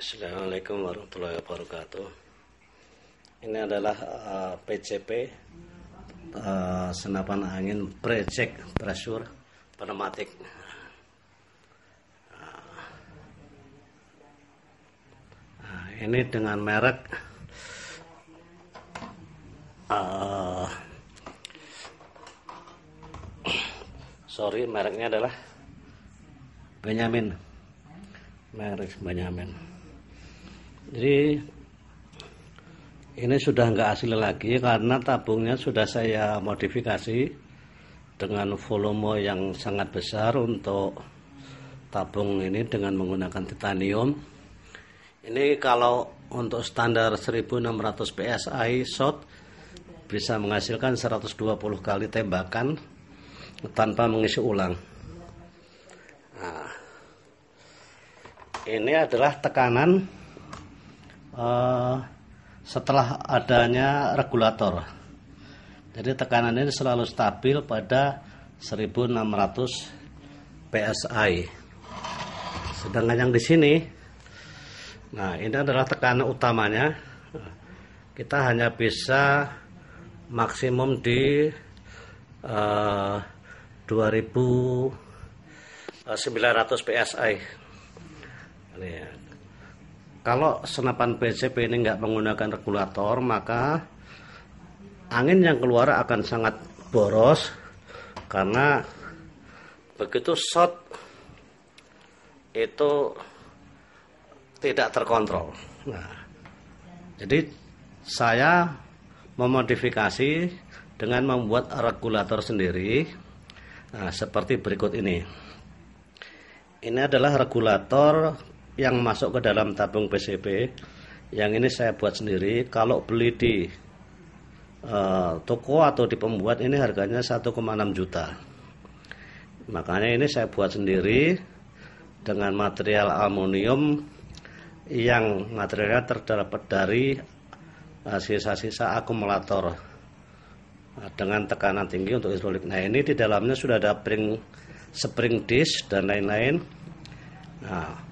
Assalamualaikum warahmatullahi wabarakatuh. Ini adalah uh, PCP uh, senapan angin pre-check pressure pneumatic. Uh, ini dengan merek uh, sorry mereknya adalah Benjamin, merek Benyamin. Jadi ini sudah nggak asli lagi karena tabungnya sudah saya modifikasi dengan volume yang sangat besar untuk tabung ini dengan menggunakan titanium. Ini kalau untuk standar 1600 psi shot bisa menghasilkan 120 kali tembakan tanpa mengisi ulang. Nah, ini adalah tekanan uh, setelah adanya regulator. Jadi tekanan ini selalu stabil pada 1600 psi. Sedangkan yang di sini nah ini adalah tekanan utamanya. Kita hanya bisa maksimum di uh, 2900 psi. Ini ya. Kalau senapan PCP ini nggak menggunakan regulator, maka angin yang keluar akan sangat boros karena begitu shot itu tidak terkontrol. Nah, jadi saya memodifikasi dengan membuat regulator sendiri nah, seperti berikut ini. Ini adalah regulator yang masuk ke dalam tabung PCB yang ini saya buat sendiri kalau beli di uh, toko atau di pembuat ini harganya 1,6 juta makanya ini saya buat sendiri dengan material aluminium yang materialnya terdapat dari eh, sisa-sisa uh, akumulator eh, dengan tekanan tinggi untuk hidrolik. Nah ini di dalamnya sudah ada spring, spring disk dan lain-lain. Nah